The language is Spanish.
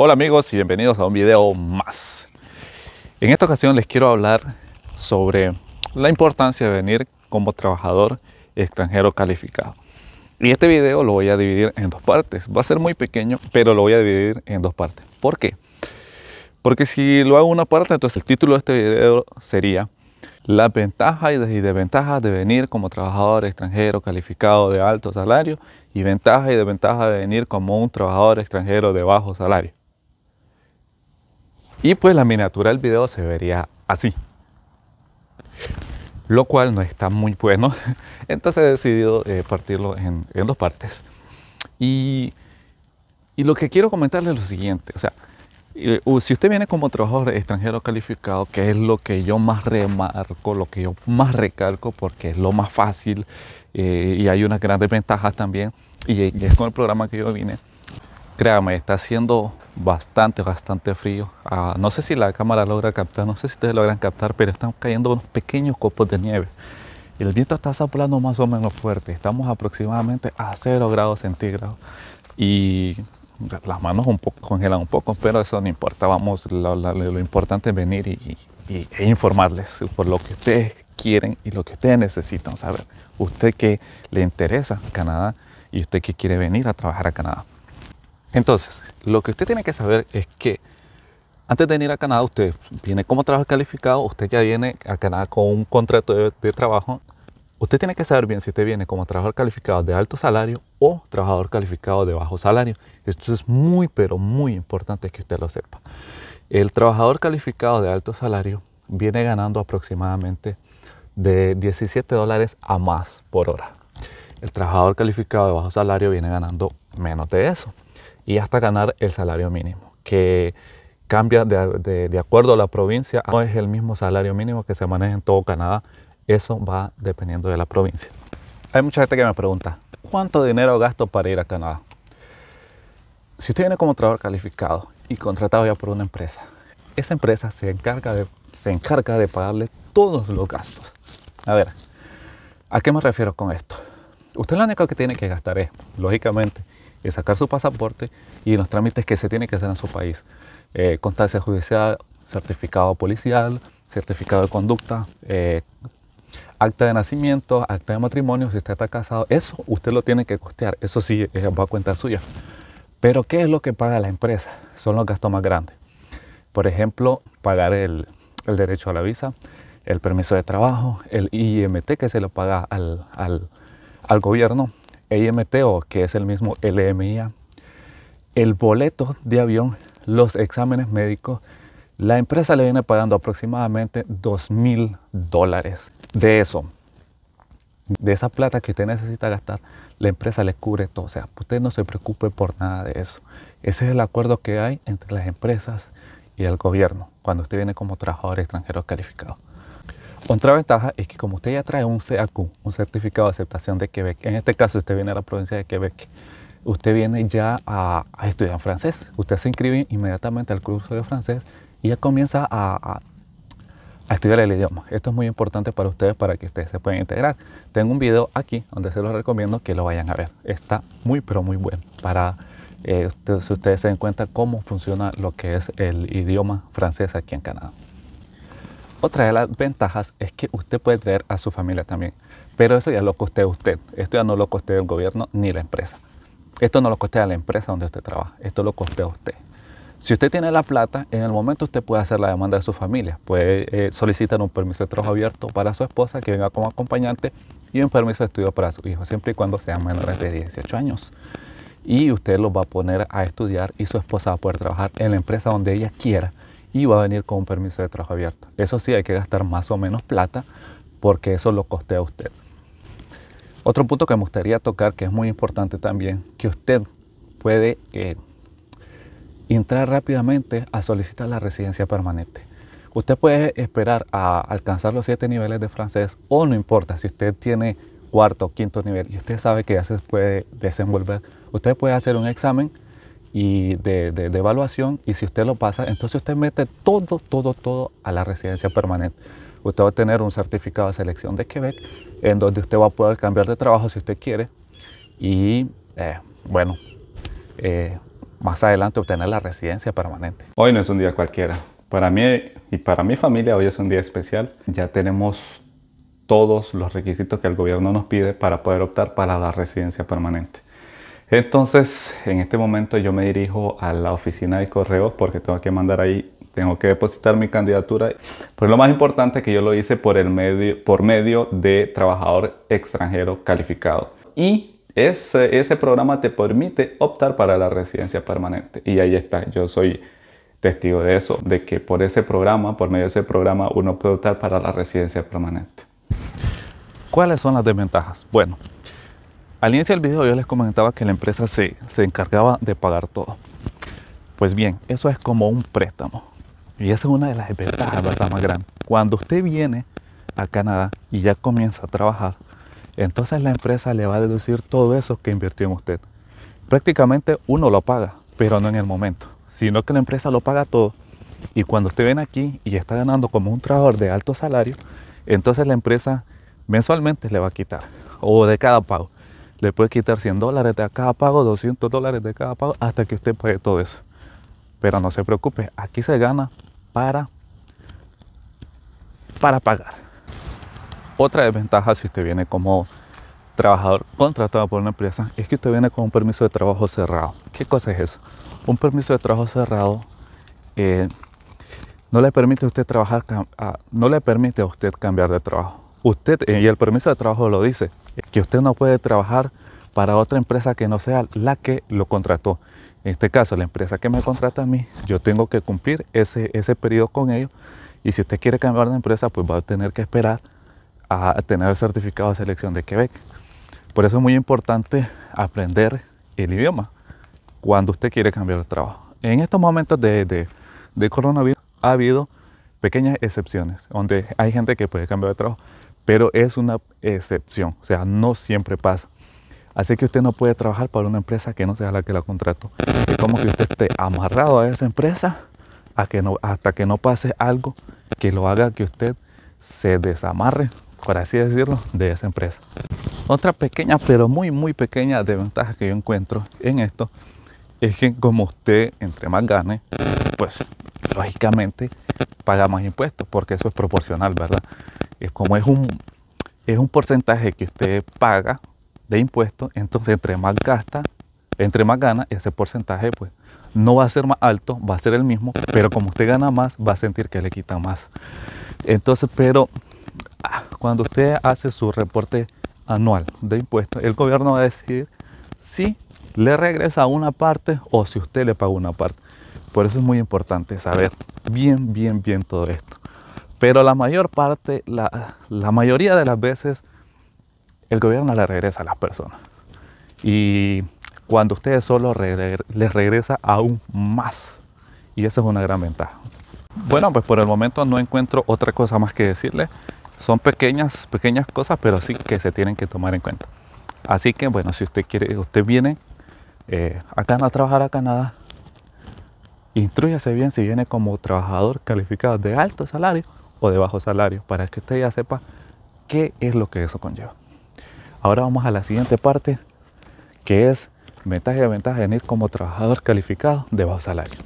Hola amigos y bienvenidos a un video más. En esta ocasión les quiero hablar sobre la importancia de venir como trabajador extranjero calificado. Y este video lo voy a dividir en dos partes. Va a ser muy pequeño, pero lo voy a dividir en dos partes. ¿Por qué? Porque si lo hago una parte, entonces el título de este video sería Las ventajas y desventajas de venir como trabajador extranjero calificado de alto salario y ventajas y desventajas de venir como un trabajador extranjero de bajo salario. Y pues la miniatura del video se vería así. Lo cual no está muy bueno. Entonces he decidido eh, partirlo en, dos partes. Y, lo que quiero comentarles es lo siguiente. O sea, eh, si usted viene como trabajador extranjero calificado, que es lo que yo más remarco, lo que yo más recalco, porque es lo más fácil eh, y hay unas grandes ventajas también, y, es con el programa que yo vine, créame, está haciendo bastante, bastante frío. Ah, no sé si la cámara logra captar, no sé si ustedes logran captar, pero están cayendo unos pequeños copos de nieve. El viento está soplando más o menos fuerte. Estamos aproximadamente a 0 grados centígrados. Y las manos un poco congelan un poco, pero eso no importa. Vamos, lo, importante es venir y, e informarles por lo que ustedes quieren y lo que ustedes necesitan saber. Usted que le interesa Canadá y usted que quiere venir a trabajar a Canadá. Entonces, lo que usted tiene que saber es que antes de venir a Canadá, usted viene como trabajador calificado, usted ya viene a Canadá con un contrato de, de trabajo. Usted tiene que saber bien si usted viene como trabajador calificado de alto salario o trabajador calificado de bajo salario. Esto es muy, pero muy importante que usted lo sepa. El trabajador calificado de alto salario viene ganando aproximadamente de 17 dólares a más por hora. El trabajador calificado de bajo salario viene ganando menos de eso y hasta ganar el salario mínimo, que cambia de, acuerdo a la provincia, no es el mismo salario mínimo que se maneja en todo Canadá, eso va dependiendo de la provincia. Hay mucha gente que me pregunta, ¿cuánto dinero gasto para ir a Canadá? Si usted viene como trabajador calificado y contratado ya por una empresa, esa empresa se encarga de, se encarga de pagarle todos los gastos. A ver, ¿a qué me refiero con esto? usted lo único que tiene que gastar es, lógicamente, es sacar su pasaporte y los trámites que se tienen que hacer en su país. Eh, constancia judicial, certificado policial, certificado de conducta, eh, acta de nacimiento, acta de matrimonio, si usted está casado, eso usted lo tiene que costear, eso sí eh, va a cuenta suya. Pero ¿qué es lo que paga la empresa? Son los gastos más grandes. Por ejemplo, pagar el, derecho a la visa, el permiso de trabajo, el IMT que se lo paga al, al gobierno, o que es el mismo LMI, el boleto de avión, los exámenes médicos, la empresa le viene pagando aproximadamente 2 mil dólares. De eso, de esa plata que usted necesita gastar, la empresa le cubre todo. O sea, usted no se preocupe por nada de eso. Ese es el acuerdo que hay entre las empresas y el gobierno cuando usted viene como trabajador extranjero calificado. Otra ventaja es que como usted ya trae un CAQ, un certificado de aceptación de Quebec, en este caso usted viene a la provincia de Quebec, usted viene ya a, estudiar francés, usted se inscribe inmediatamente al curso de francés y ya comienza a, estudiar el idioma. Esto es muy importante para ustedes, para que ustedes se puedan integrar. Tengo un video aquí donde se los recomiendo que lo vayan a ver. Está muy, pero muy bueno para eh, ustedes se den cuenta cómo funciona lo que es el idioma francés aquí en Canadá. Otra de las ventajas es que usted puede traer a su familia también, pero eso ya lo costea usted. Esto ya no lo coste el gobierno ni la empresa. Esto no lo a la empresa donde usted trabaja, esto lo a usted. Si usted tiene la plata, en el momento usted puede hacer la demanda de su familia. Puede eh, solicitar un permiso de trabajo abierto para su esposa que venga como acompañante y un permiso de estudio para su hijo, siempre y cuando sean menores de 18 años. Y usted los va a poner a estudiar y su esposa va a poder trabajar en la empresa donde ella quiera y va a venir con un permiso de trabajo abierto. Eso sí, hay que gastar más o menos plata porque eso lo costea usted. Otro punto que me gustaría tocar, que es muy importante también, que usted puede eh, entrar rápidamente a solicitar la residencia permanente. Usted puede esperar a alcanzar los siete niveles de francés o no importa si usted tiene cuarto o quinto nivel y usted sabe que ya se puede desenvolver. Usted puede hacer un examen y de, evaluación y si usted lo pasa, entonces usted mete todo, todo, todo a la residencia permanente. Usted va a tener un certificado de selección de Quebec en donde usted va a poder cambiar de trabajo si usted quiere y eh, bueno, eh, más adelante obtener la residencia permanente. Hoy no es un día cualquiera. Para mí y para mi familia hoy es un día especial. Ya tenemos todos los requisitos que el gobierno nos pide para poder optar para la residencia permanente. Entonces, en este momento yo me dirijo a la oficina de correos porque tengo que mandar ahí, tengo que depositar mi candidatura. Pero lo más importante es que yo lo hice por, el medio, por medio de trabajador extranjero calificado. Y ese, ese programa te permite optar para la residencia permanente. Y ahí está, yo soy testigo de eso, de que por ese programa, por medio de ese programa, uno puede optar para la residencia permanente. ¿Cuáles son las desventajas? Bueno, al inicio del video yo les comentaba que la empresa se, se encargaba de pagar todo. Pues bien, eso es como un préstamo. Y esa es una de las ventajas ¿verdad? más grandes. Cuando usted viene a Canadá y ya comienza a trabajar, entonces la empresa le va a deducir todo eso que invirtió en usted. Prácticamente uno lo paga, pero no en el momento, sino que la empresa lo paga todo. Y cuando usted viene aquí y está ganando como un trabajador de alto salario, entonces la empresa mensualmente le va a quitar o de cada pago. Le puede quitar 100 dólares de cada pago, 200 dólares de cada pago, hasta que usted pague todo eso. Pero no se preocupe, aquí se gana para, para pagar. Otra desventaja si usted viene como trabajador contratado por una empresa es que usted viene con un permiso de trabajo cerrado. ¿Qué cosa es eso? Un permiso de trabajo cerrado eh, no le permite usted trabajar, no le permite a usted cambiar de trabajo usted, eh, y el permiso de trabajo lo dice, que usted no puede trabajar para otra empresa que no sea la que lo contrató. En este caso, la empresa que me contrata a mí, yo tengo que cumplir ese, ese periodo con ellos. Y si usted quiere cambiar de empresa, pues va a tener que esperar a tener el certificado de selección de Quebec. Por eso es muy importante aprender el idioma cuando usted quiere cambiar de trabajo. En estos momentos de, de, de coronavirus ha habido pequeñas excepciones, donde hay gente que puede cambiar de trabajo pero es una excepción, o sea, no siempre pasa. Así que usted no puede trabajar para una empresa que no sea la que la contrató. Es como que usted esté amarrado a esa empresa hasta que no pase algo que lo haga que usted se desamarre, por así decirlo, de esa empresa. Otra pequeña, pero muy, muy pequeña desventaja que yo encuentro en esto es que como usted entre más gane, pues lógicamente paga más impuestos, porque eso es proporcional, ¿verdad? es como es un, es un porcentaje que usted paga de impuestos, entonces entre más gasta, entre más gana, ese porcentaje pues no va a ser más alto, va a ser el mismo, pero como usted gana más, va a sentir que le quita más. Entonces, pero ah, cuando usted hace su reporte anual de impuestos, el gobierno va a decidir si le regresa una parte o si usted le paga una parte. Por eso es muy importante saber bien, bien, bien todo esto. Pero la mayor parte, la, mayoría de las veces, el gobierno le regresa a las personas. Y cuando ustedes solo les regresa aún más. Y esa es una gran ventaja. Bueno, pues por el momento no encuentro otra cosa más que decirle. Son pequeñas, pequeñas cosas, pero sí que se tienen que tomar en cuenta. Así que bueno, si usted quiere, usted viene eh, acá a trabajar a Canadá, instruyase bien si viene como trabajador calificado de alto salario o de bajo salario, para que usted ya sepa qué es lo que eso conlleva. Ahora vamos a la siguiente parte, que es ventaja y ventaja de ir como trabajador calificado de bajo salario.